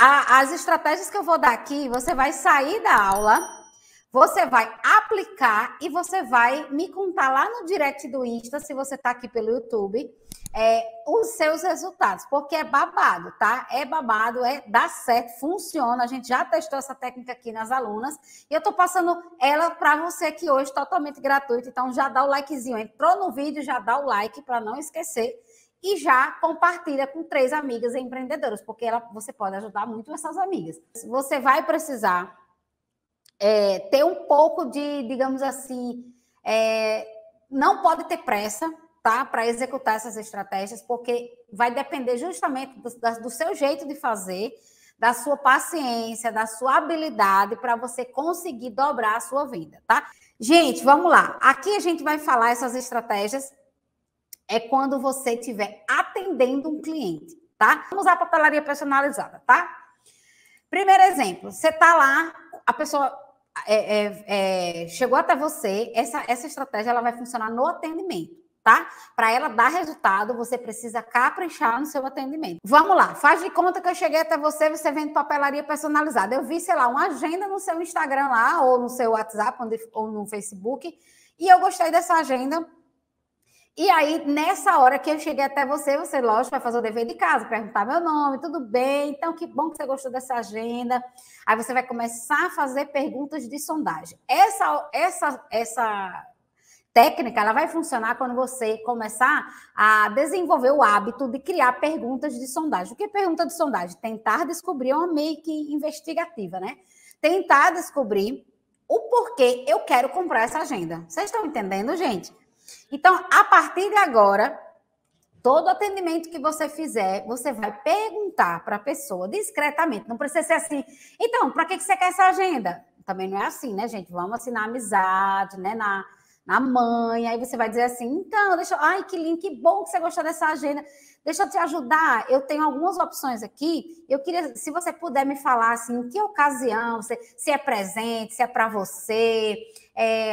a, as estratégias que eu vou dar aqui, você vai sair da aula, você vai aplicar e você vai me contar lá no direct do Insta, se você está aqui pelo YouTube, é, os seus resultados, porque é babado, tá? É babado, é dá certo, funciona. A gente já testou essa técnica aqui nas alunas e eu tô passando ela para você aqui hoje totalmente gratuito. Então já dá o likezinho, entrou no vídeo, já dá o like para não esquecer e já compartilha com três amigas empreendedoras, porque ela, você pode ajudar muito essas amigas. Você vai precisar é, ter um pouco de, digamos assim, é, não pode ter pressa, tá? Para executar essas estratégias, porque vai depender justamente do, do seu jeito de fazer, da sua paciência, da sua habilidade para você conseguir dobrar a sua vida tá? Gente, vamos lá. Aqui a gente vai falar essas estratégias é quando você estiver atendendo um cliente, tá? Vamos usar a papelaria personalizada, tá? Primeiro exemplo, você tá lá, a pessoa é, é, é, chegou até você, essa, essa estratégia ela vai funcionar no atendimento, tá? Para ela dar resultado, você precisa caprichar no seu atendimento. Vamos lá, faz de conta que eu cheguei até você, você vende papelaria personalizada. Eu vi, sei lá, uma agenda no seu Instagram lá, ou no seu WhatsApp, ou no Facebook, e eu gostei dessa agenda e aí, nessa hora que eu cheguei até você, você, lógico, vai fazer o dever de casa, perguntar meu nome, tudo bem, então que bom que você gostou dessa agenda. Aí você vai começar a fazer perguntas de sondagem. Essa, essa, essa técnica, ela vai funcionar quando você começar a desenvolver o hábito de criar perguntas de sondagem. O que é pergunta de sondagem? Tentar descobrir, é uma meio que investigativa, né? Tentar descobrir o porquê eu quero comprar essa agenda. Vocês estão entendendo, gente? Então, a partir de agora, todo atendimento que você fizer, você vai perguntar para a pessoa discretamente. Não precisa ser assim. Então, para que você quer essa agenda? Também não é assim, né, gente? Vamos assim na amizade, né? Na, na mãe. Aí você vai dizer assim: então, deixa. Ai, que lindo, que bom que você gostou dessa agenda. Deixa eu te ajudar. Eu tenho algumas opções aqui. Eu queria, se você puder me falar assim, em que ocasião, se, se é presente, se é para você, é,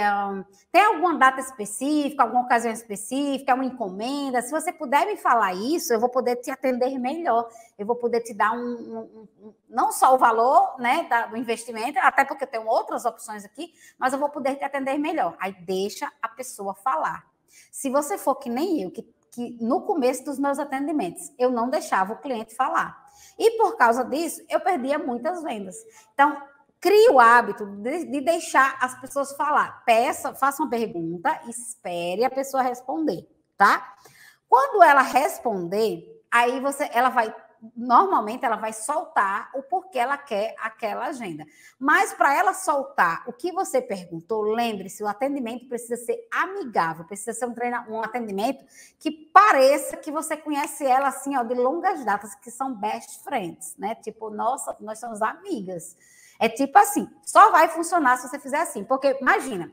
tem alguma data específica, alguma ocasião específica, uma encomenda? Se você puder me falar isso, eu vou poder te atender melhor. Eu vou poder te dar um, um, um não só o valor né, da, do investimento, até porque eu tenho outras opções aqui, mas eu vou poder te atender melhor. Aí deixa a pessoa falar. Se você for que nem eu, que que no começo dos meus atendimentos eu não deixava o cliente falar. E por causa disso, eu perdia muitas vendas. Então, crie o hábito de, de deixar as pessoas falar. Peça, faça uma pergunta, espere a pessoa responder, tá? Quando ela responder, aí você, ela vai normalmente ela vai soltar o porquê ela quer aquela agenda. Mas para ela soltar o que você perguntou, lembre-se, o atendimento precisa ser amigável, precisa ser um, um atendimento que pareça que você conhece ela assim, ó, de longas datas, que são best friends, né? Tipo, nossa, nós somos amigas. É tipo assim, só vai funcionar se você fizer assim, porque imagina,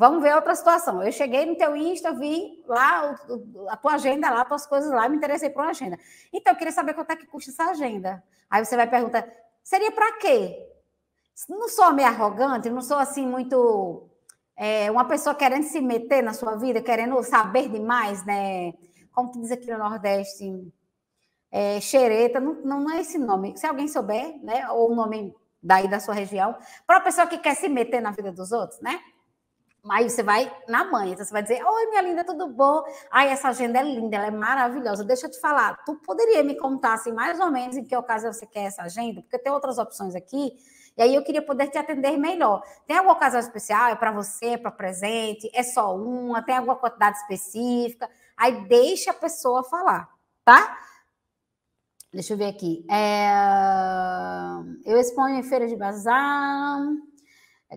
Vamos ver outra situação. Eu cheguei no teu Insta, vi lá o, a tua agenda, lá tuas coisas lá, me interessei por uma agenda. Então, eu queria saber quanto é que custa essa agenda. Aí você vai perguntar, seria para quê? Não sou meio arrogante, não sou assim muito... É, uma pessoa querendo se meter na sua vida, querendo saber demais, né? Como que diz aqui no Nordeste? É, xereta, não, não é esse nome. Se alguém souber, né? Ou o nome daí da sua região. Para uma pessoa que quer se meter na vida dos outros, né? Mas você vai na mãe, então você vai dizer: Oi, minha linda, tudo bom? Ai, essa agenda é linda, ela é maravilhosa. Deixa eu te falar, tu poderia me contar assim, mais ou menos em que ocasião você quer essa agenda? Porque tem outras opções aqui. E aí eu queria poder te atender melhor. Tem alguma ocasião especial? É para você, é para presente? É só uma? Tem alguma quantidade específica? Aí deixa a pessoa falar, tá? Deixa eu ver aqui. É... Eu exponho em feira de bazar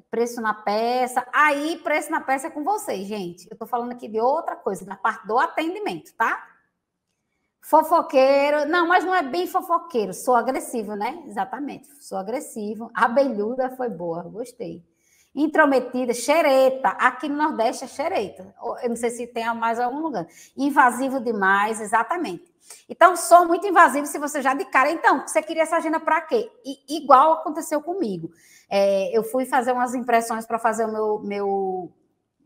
preço na peça. Aí, preço na peça é com vocês, gente. Eu estou falando aqui de outra coisa, da parte do atendimento, tá? Fofoqueiro. Não, mas não é bem fofoqueiro. Sou agressivo, né? Exatamente. Sou agressivo. Abelhuda foi boa, gostei. Intrometida, xereta. Aqui no Nordeste é xereta. Eu não sei se tem mais algum lugar. Invasivo demais, exatamente. Então, sou muito invasivo se você já de cara. Então, você queria essa agenda para quê? E, igual aconteceu comigo. É, eu fui fazer umas impressões para fazer o meu, meu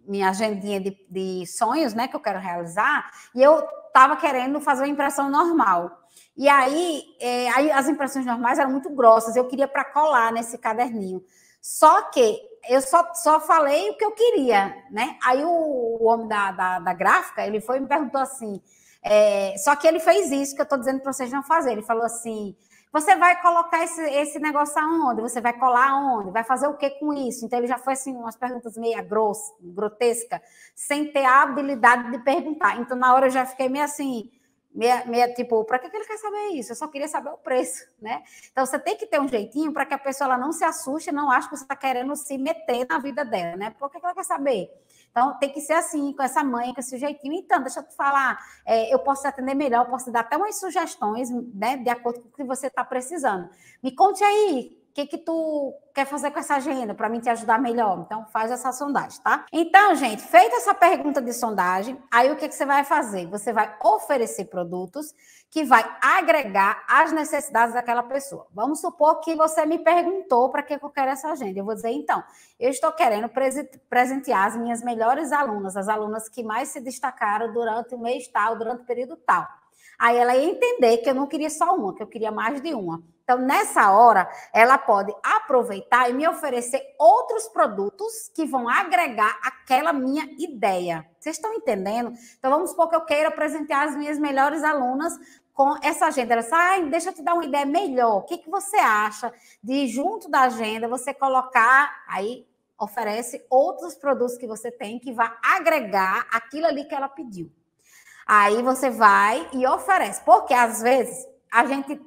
minha agendinha de, de, sonhos, né, que eu quero realizar, e eu estava querendo fazer uma impressão normal. E aí, é, aí as impressões normais eram muito grossas, eu queria para colar nesse caderninho. Só que eu só, só falei o que eu queria, né? Aí o, o homem da, da, da gráfica, ele foi e me perguntou assim, é, só que ele fez isso que eu estou dizendo para vocês não fazer. Ele falou assim: você vai colocar esse, esse negócio aonde? Você vai colar aonde? Vai fazer o que com isso? Então ele já foi assim, umas perguntas meia grossa, grotesca, sem ter a habilidade de perguntar. Então na hora eu já fiquei meio assim, meia, meia tipo, para que ele quer saber isso? Eu só queria saber o preço, né? Então você tem que ter um jeitinho para que a pessoa ela não se assuste, não ache que você está querendo se meter na vida dela, né? Por que ela quer saber? Então, tem que ser assim, com essa mãe, com esse jeitinho. Então, deixa eu te falar, é, eu posso te atender melhor, posso te dar até umas sugestões, né, de acordo com o que você está precisando. Me conte aí, que, que tu quer fazer com essa agenda para mim te ajudar melhor? Então, faz essa sondagem, tá? Então, gente, feita essa pergunta de sondagem, aí o que, que você vai fazer? Você vai oferecer produtos que vai agregar as necessidades daquela pessoa. Vamos supor que você me perguntou para que eu quero essa agenda. Eu vou dizer, então, eu estou querendo presentear as minhas melhores alunas, as alunas que mais se destacaram durante o mês tal, durante o período tal. Aí ela ia entender que eu não queria só uma, que eu queria mais de uma. Então, nessa hora, ela pode aproveitar e me oferecer outros produtos que vão agregar aquela minha ideia. Vocês estão entendendo? Então, vamos supor que eu queira apresentar as minhas melhores alunas com essa agenda. Ela disse, ah, deixa eu te dar uma ideia melhor. O que, que você acha de, junto da agenda, você colocar aí oferece outros produtos que você tem que vai agregar aquilo ali que ela pediu. Aí você vai e oferece, porque às vezes a gente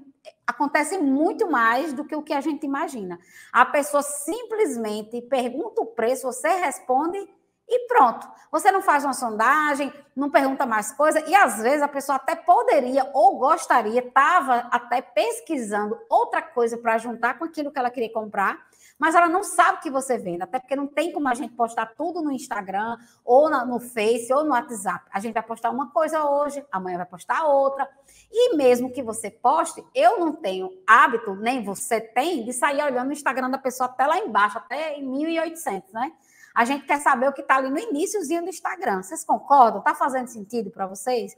acontece muito mais do que o que a gente imagina. A pessoa simplesmente pergunta o preço, você responde e pronto. Você não faz uma sondagem, não pergunta mais coisa, e às vezes a pessoa até poderia ou gostaria, estava até pesquisando outra coisa para juntar com aquilo que ela queria comprar mas ela não sabe que você vende, até porque não tem como a gente postar tudo no Instagram, ou no Face, ou no WhatsApp. A gente vai postar uma coisa hoje, amanhã vai postar outra. E mesmo que você poste, eu não tenho hábito, nem você tem, de sair olhando o Instagram da pessoa até lá embaixo, até em 1800, né? A gente quer saber o que está ali no iníciozinho do Instagram. Vocês concordam? Está fazendo sentido para vocês?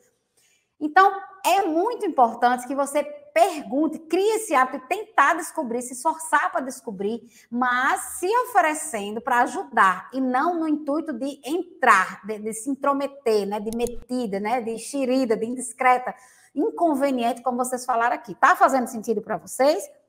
Então, é muito importante que você pergunte, crie esse hábito, tentar descobrir, se esforçar para descobrir, mas se oferecendo para ajudar e não no intuito de entrar, de, de se intrometer, né, de metida, né, de xerida, de indiscreta, inconveniente, como vocês falaram aqui. Tá fazendo sentido para vocês?